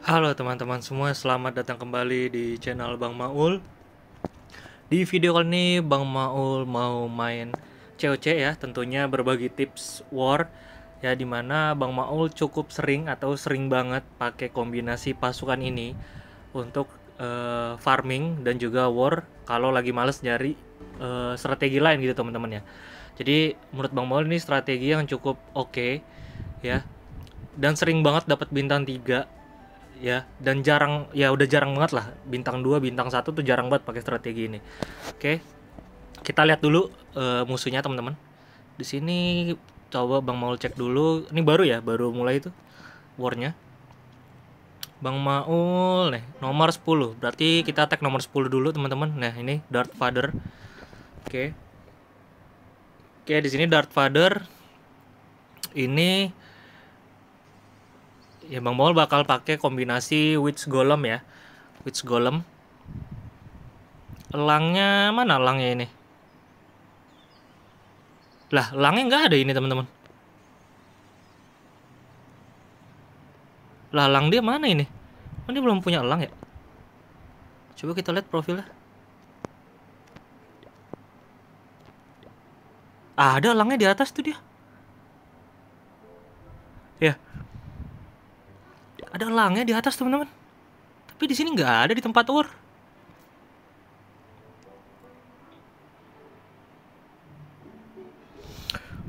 Halo teman-teman semua, selamat datang kembali di channel Bang Maul. Di video kali ini Bang Maul mau main COC ya, tentunya berbagi tips war ya dimana Bang Maul cukup sering atau sering banget pakai kombinasi pasukan ini untuk uh, farming dan juga war kalau lagi males nyari uh, strategi lain gitu teman-teman ya. Jadi menurut Bang Maul ini strategi yang cukup oke okay, ya. Dan sering banget dapat bintang 3 ya dan jarang ya udah jarang banget lah bintang 2 bintang satu tuh jarang banget pakai strategi ini oke kita lihat dulu uh, musuhnya teman-teman di sini coba bang Maul cek dulu ini baru ya baru mulai itu warnya Bang Maul nih nomor 10 berarti kita tag nomor 10 dulu teman-teman nah ini Darth Vader oke oke di sini Darth Vader ini ya Bang Mol bakal pakai kombinasi Witch Golem ya. Witch Golem. Elangnya mana elangnya ini? Lah, elangnya nggak ada ini teman-teman. Lah, elang dia mana ini? Oh, dia belum punya elang ya? Coba kita lihat profilnya. ada elangnya di atas tuh dia. Ya, ada elangnya di atas teman-teman. Tapi di sini nggak ada di tempat ur.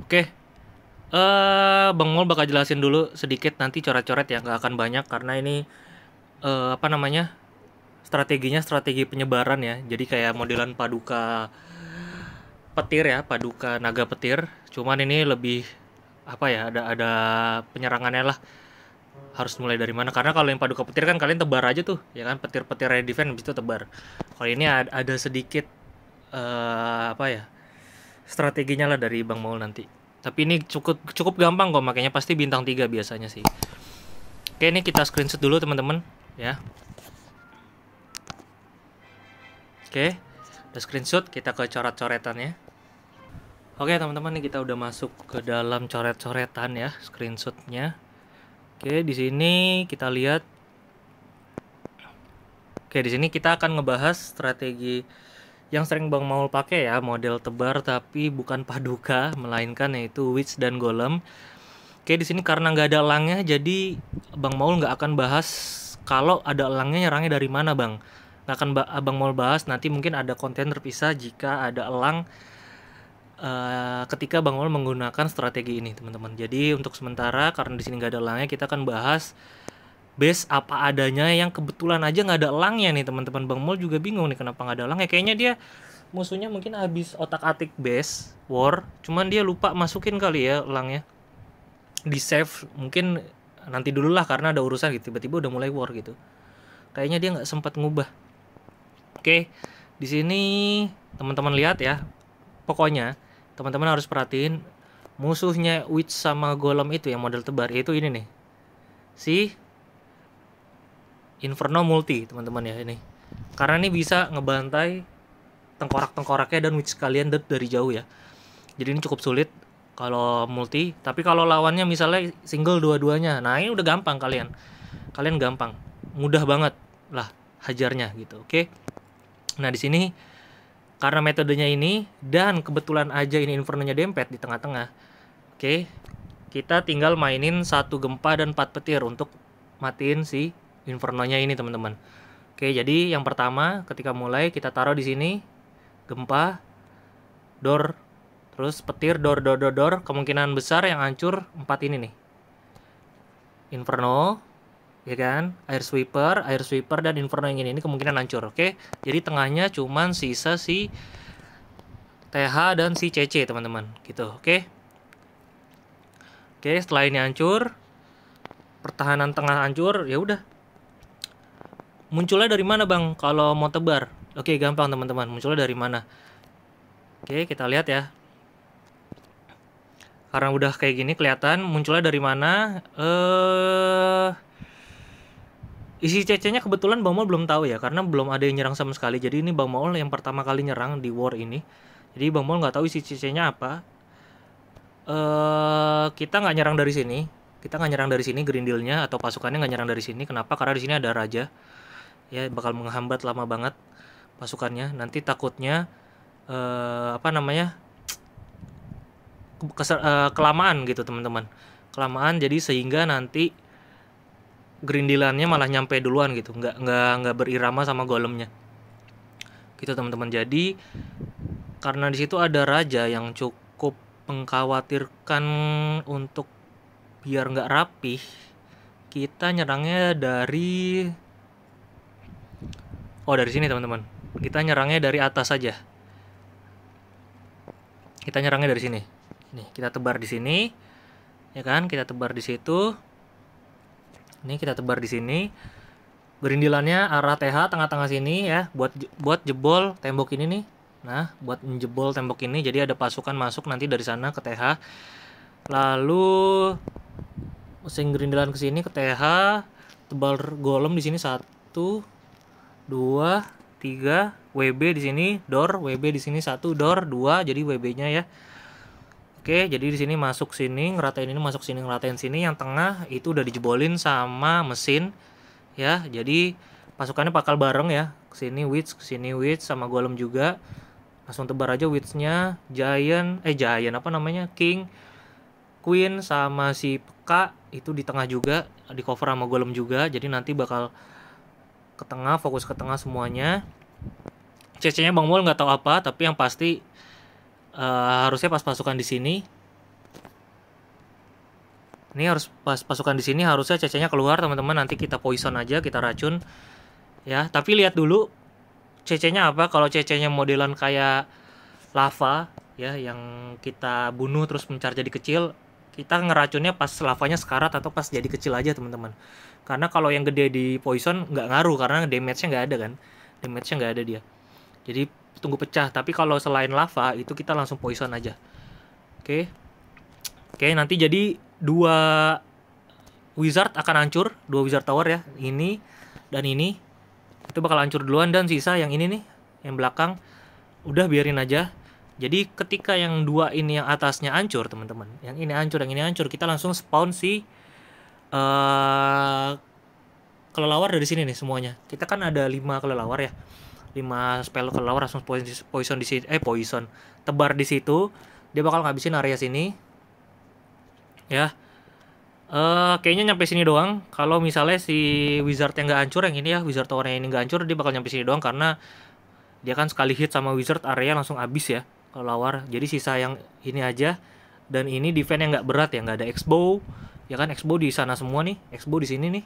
Oke. Uh, Bang Mol bakal jelasin dulu sedikit nanti coret-coret ya nggak akan banyak karena ini uh, apa namanya strateginya strategi penyebaran ya jadi kayak modelan paduka petir ya paduka naga petir cuman ini lebih apa ya ada ada penyerangannya lah harus mulai dari mana karena kalau yang paduka petir kan kalian tebar aja tuh ya kan petir-petir defense itu tebar kalau ini ada, sedikit uh, apa ya strateginya lah dari Bang Maul nanti tapi ini cukup cukup gampang kok makanya pasti bintang 3 biasanya sih oke ini kita screenshot dulu teman-teman ya oke udah screenshot kita ke coret-coretannya oke teman-teman ini kita udah masuk ke dalam coret-coretan ya screenshotnya Oke, di sini kita lihat. Oke, di sini kita akan ngebahas strategi yang sering Bang Maul pakai ya, model tebar tapi bukan paduka, melainkan yaitu witch dan golem. Oke, di sini karena nggak ada elangnya, jadi Bang Maul nggak akan bahas kalau ada elangnya nyerangnya dari mana, Bang. Nggak akan Bang Maul bahas, nanti mungkin ada konten terpisah jika ada elang uh, ketika Bang Wal menggunakan strategi ini, teman-teman. Jadi untuk sementara karena di sini nggak ada elangnya, kita akan bahas base apa adanya yang kebetulan aja nggak ada elangnya nih, teman-teman. Bang Mol juga bingung nih kenapa nggak ada elangnya. Kayaknya dia musuhnya mungkin habis otak-atik base war, cuman dia lupa masukin kali ya elangnya. Di save mungkin nanti dulu lah karena ada urusan gitu, tiba-tiba udah mulai war gitu. Kayaknya dia nggak sempat ngubah. Oke, di sini teman-teman lihat ya. Pokoknya teman-teman harus perhatiin musuhnya witch sama golem itu yang model tebar itu ini nih si inferno multi teman-teman ya ini karena ini bisa ngebantai tengkorak-tengkoraknya dan witch kalian dari jauh ya jadi ini cukup sulit kalau multi tapi kalau lawannya misalnya single dua-duanya nah ini udah gampang kalian kalian gampang mudah banget lah hajarnya gitu oke okay? nah di sini karena metodenya ini dan kebetulan aja ini infernonya dempet di tengah-tengah. Oke, kita tinggal mainin satu gempa dan empat petir untuk matiin si infernonya ini teman-teman. Oke, jadi yang pertama ketika mulai kita taruh di sini gempa, door, terus petir, door, door, door, door. Kemungkinan besar yang hancur empat ini nih. Inferno, ya kan air sweeper air sweeper dan inferno yang ini ini kemungkinan hancur oke okay? jadi tengahnya cuman sisa si TH dan si CC teman-teman gitu oke okay? oke okay, setelah ini hancur pertahanan tengah hancur ya udah munculnya dari mana bang kalau mau tebar oke okay, gampang teman-teman munculnya dari mana oke okay, kita lihat ya karena udah kayak gini kelihatan munculnya dari mana eh uh, Isi CC-nya kebetulan Bang Maul belum tahu ya karena belum ada yang nyerang sama sekali. Jadi ini Bang Maul yang pertama kali nyerang di war ini. Jadi Bang Maul nggak tahu isi CC-nya apa. Eh uh, kita nggak nyerang dari sini. Kita nggak nyerang dari sini Green atau pasukannya nggak nyerang dari sini. Kenapa? Karena di sini ada raja. Ya bakal menghambat lama banget pasukannya. Nanti takutnya uh, apa namanya? Keser, uh, kelamaan gitu, teman-teman. Kelamaan jadi sehingga nanti gerindilannya malah nyampe duluan gitu nggak nggak nggak berirama sama golemnya gitu teman-teman jadi karena di situ ada raja yang cukup mengkhawatirkan untuk biar nggak rapih kita nyerangnya dari oh dari sini teman-teman kita nyerangnya dari atas saja kita nyerangnya dari sini nih kita tebar di sini ya kan kita tebar di situ ini kita tebar di sini. Gerindilannya arah TH tengah-tengah sini ya, buat buat jebol tembok ini nih. Nah, buat menjebol tembok ini jadi ada pasukan masuk nanti dari sana ke TH. Lalu mesin gerindilan ke sini ke TH, tebal golem di sini satu, dua, tiga, WB di sini, door, WB di sini satu, door, dua, jadi WB-nya ya. Oke, jadi di sini masuk sini, ngeratain ini masuk sini, ngeratain sini, yang tengah itu udah dijebolin sama mesin ya. Jadi pasukannya bakal bareng ya. Sini witch, sini witch sama golem juga. Langsung tebar aja witchnya, giant, eh giant apa namanya? King, queen sama si peka itu di tengah juga, di cover sama golem juga. Jadi nanti bakal ke tengah, fokus ke tengah semuanya. CC-nya Bang Mul nggak tahu apa, tapi yang pasti uh, harusnya pas pasukan di sini ini harus pas pasukan di sini harusnya cecenya keluar teman-teman nanti kita poison aja kita racun ya tapi lihat dulu cecenya apa kalau cecenya modelan kayak lava ya yang kita bunuh terus mencar jadi kecil kita ngeracunnya pas lavanya sekarat atau pas jadi kecil aja teman-teman karena kalau yang gede di poison nggak ngaruh karena damage-nya nggak ada kan damage-nya nggak ada dia jadi tunggu pecah tapi kalau selain lava itu kita langsung poison aja oke okay. oke okay, nanti jadi dua wizard akan hancur dua wizard tower ya ini dan ini itu bakal hancur duluan dan sisa yang ini nih yang belakang udah biarin aja jadi ketika yang dua ini yang atasnya hancur teman-teman yang ini hancur yang ini hancur kita langsung spawn si uh, kelelawar dari sini nih semuanya kita kan ada lima kelelawar ya 5 spell keluar langsung poison, poison di situ eh poison tebar di situ dia bakal ngabisin area sini ya Uh, kayaknya nyampe sini doang. Kalau misalnya si wizard yang nggak hancur yang ini ya, wizard towernya ini nggak hancur, dia bakal nyampe sini doang karena dia kan sekali hit sama wizard area langsung habis ya kalau lawar. Jadi sisa yang ini aja dan ini defense yang nggak berat ya, nggak ada expo. Ya kan expo di sana semua nih, expo di sini nih.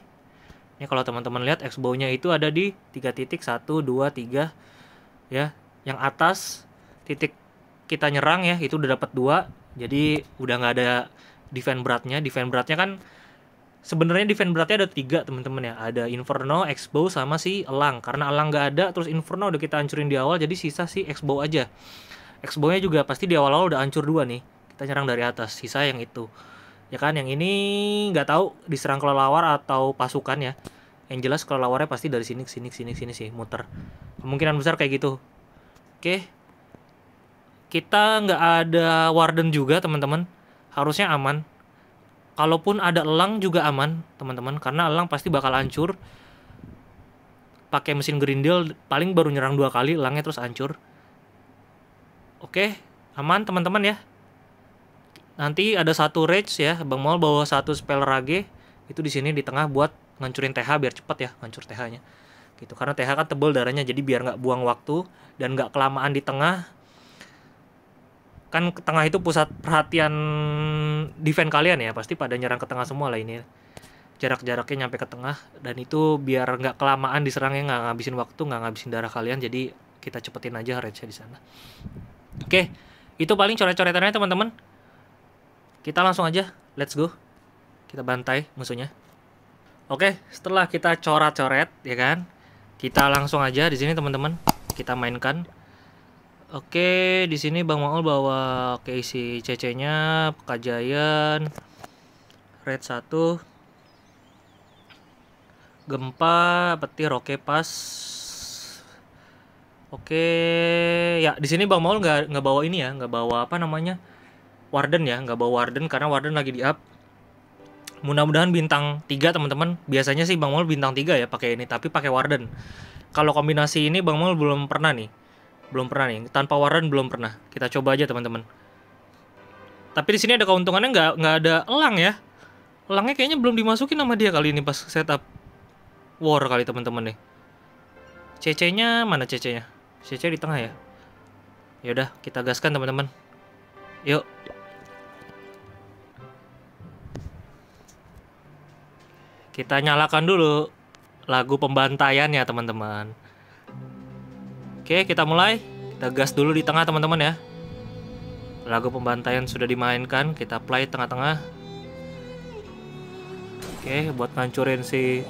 Ini kalau teman-teman lihat X-bow-nya itu ada di tiga titik satu dua tiga ya. Yang atas titik kita nyerang ya itu udah dapat dua jadi udah nggak ada defense beratnya defense beratnya kan sebenarnya defense beratnya ada 3, teman-teman ya ada Inferno X Bow sama si Elang karena Elang nggak ada terus Inferno udah kita hancurin di awal jadi sisa si X Bow aja bow nya juga pasti di awal-awal udah hancur dua nih kita nyerang dari atas sisa yang itu ya kan yang ini nggak tahu diserang kelelawar atau pasukan ya yang jelas kelelawarnya pasti dari sini ke sini ke sini ke sini sih muter kemungkinan besar kayak gitu oke kita nggak ada warden juga teman-teman harusnya aman kalaupun ada elang juga aman teman-teman karena elang pasti bakal hancur pakai mesin grindel paling baru nyerang dua kali elangnya terus hancur oke aman teman-teman ya Nanti ada satu rage ya, Bang Maul bawa satu spell rage itu di sini di tengah buat ngancurin TH biar cepat ya, ngancur TH-nya. Gitu karena TH kan tebel darahnya jadi biar nggak buang waktu dan nggak kelamaan di tengah. Kan ke tengah itu pusat perhatian defense kalian ya, pasti pada nyerang ke tengah semua lah ini. Jarak-jaraknya nyampe ke tengah dan itu biar nggak kelamaan diserangnya nggak ngabisin waktu, nggak ngabisin darah kalian jadi kita cepetin aja rage di sana. Oke, itu paling coret-coretannya teman-teman. Kita langsung aja, let's go. Kita bantai musuhnya. Oke, setelah kita coret-coret, ya kan? Kita langsung aja di sini teman-teman, kita mainkan. Oke, di sini Bang Maul bawa isi CC-nya, kajian Red satu, Gempa, Petir, Oke pas. Oke, ya di sini Bang Maul nggak nggak bawa ini ya, nggak bawa apa namanya? Warden ya, nggak bawa Warden karena Warden lagi di up. Mudah-mudahan bintang 3 teman-teman. Biasanya sih Bang Mol bintang 3 ya pakai ini, tapi pakai Warden. Kalau kombinasi ini Bang Mol belum pernah nih. Belum pernah nih. Tanpa Warden belum pernah. Kita coba aja teman-teman. Tapi di sini ada keuntungannya nggak nggak ada elang ya. Elangnya kayaknya belum dimasukin sama dia kali ini pas setup war kali teman-teman nih. CC-nya mana CC-nya? CC di tengah ya. Yaudah, kita gaskan teman-teman. Yuk. Kita nyalakan dulu lagu pembantaian ya teman-teman. Oke, kita mulai. Kita gas dulu di tengah teman-teman ya. Lagu pembantaian sudah dimainkan, kita play tengah-tengah. Oke, buat ngancurin si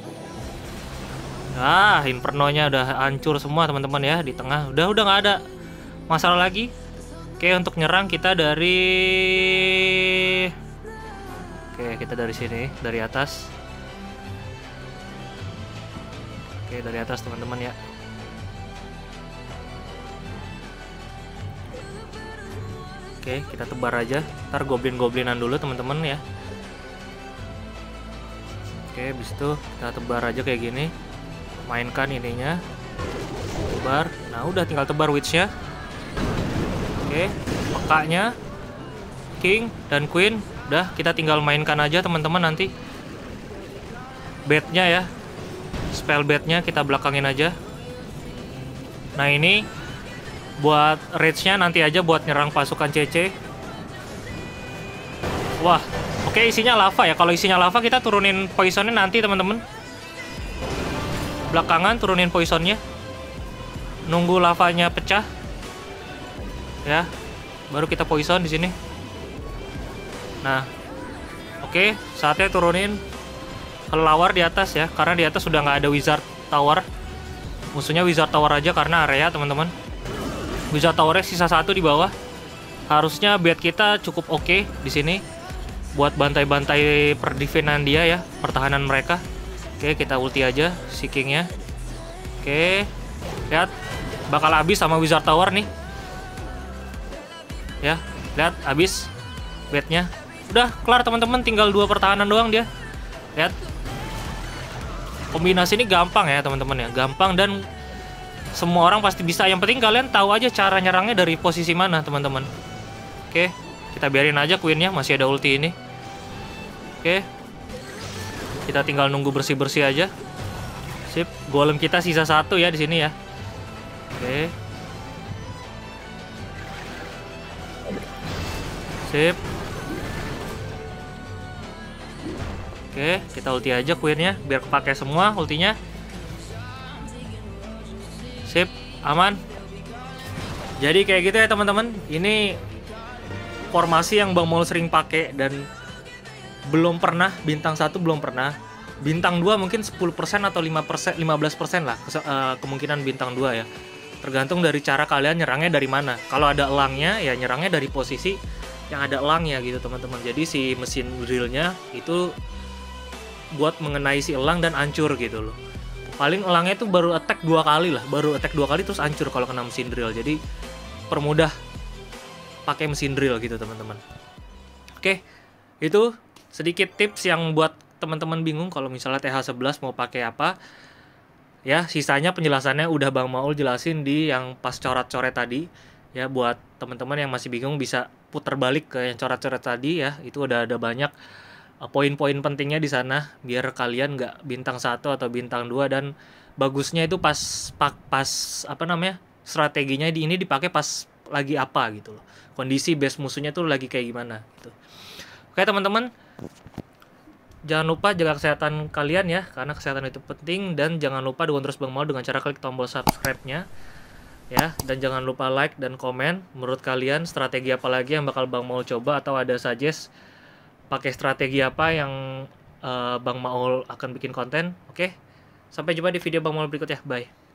Ah, inferno udah hancur semua teman-teman ya di tengah. Udah udah nggak ada masalah lagi. Oke, untuk nyerang kita dari Oke, kita dari sini, dari atas. Oke, dari atas teman-teman ya. Oke, kita tebar aja. Ntar goblin-goblinan dulu teman-teman ya. Oke, bis itu kita tebar aja kayak gini. Mainkan ininya. Tebar. Nah, udah tinggal tebar witch-nya. Oke, pekanya. King dan Queen. Udah, kita tinggal mainkan aja teman-teman nanti. Bednya ya. Spell bednya kita belakangin aja. Nah ini buat rage-nya nanti aja buat nyerang pasukan CC. Wah, oke okay, isinya lava ya. Kalau isinya lava kita turunin poisonnya nanti teman-teman. Belakangan turunin poisonnya. Nunggu lavanya pecah. Ya, baru kita poison di sini. Nah, oke okay, saatnya turunin kelawar di atas ya karena di atas sudah nggak ada wizard tower musuhnya wizard tower aja karena area teman-teman wizard towernya sisa satu di bawah harusnya bed kita cukup oke okay di sini buat bantai-bantai perdivinan dia ya pertahanan mereka oke okay, kita ulti aja seekingnya oke okay. lihat bakal habis sama wizard tower nih ya lihat habis bednya udah kelar teman-teman tinggal dua pertahanan doang dia lihat kombinasi ini gampang ya teman-teman ya gampang dan semua orang pasti bisa yang penting kalian tahu aja cara nyerangnya dari posisi mana teman-teman oke kita biarin aja queennya masih ada ulti ini oke kita tinggal nunggu bersih-bersih aja sip golem kita sisa satu ya di sini ya oke sip Oke, kita ulti aja queennya biar kepake semua ultinya. Sip, aman. Jadi kayak gitu ya teman-teman. Ini formasi yang Bang Mol sering pakai dan belum pernah bintang satu belum pernah. Bintang 2 mungkin 10% atau 5% 15% lah eh, kemungkinan bintang 2 ya. Tergantung dari cara kalian nyerangnya dari mana. Kalau ada elangnya ya nyerangnya dari posisi yang ada elangnya gitu teman-teman. Jadi si mesin drillnya itu buat mengenai si elang dan hancur gitu loh paling elangnya itu baru attack dua kali lah baru attack dua kali terus hancur kalau kena mesin drill jadi permudah pakai mesin drill gitu teman-teman oke itu sedikit tips yang buat teman-teman bingung kalau misalnya TH11 mau pakai apa ya sisanya penjelasannya udah Bang Maul jelasin di yang pas coret-coret tadi ya buat teman-teman yang masih bingung bisa putar balik ke yang coret-coret tadi ya itu udah ada banyak Eh, poin-poin pentingnya di sana biar kalian nggak bintang satu atau bintang dua dan bagusnya itu pas pas, pas apa namanya strateginya di ini dipakai pas lagi apa gitu loh kondisi base musuhnya tuh lagi kayak gimana gitu oke teman-teman jangan lupa jaga kesehatan kalian ya karena kesehatan itu penting dan jangan lupa dukung terus Bang Mal dengan cara klik tombol subscribe-nya ya dan jangan lupa like dan komen menurut kalian strategi apa lagi yang bakal Bang Mal coba atau ada suggest pakai strategi apa yang uh, Bang Maul akan bikin konten. Oke, okay? sampai jumpa di video Bang Maul berikutnya. Bye.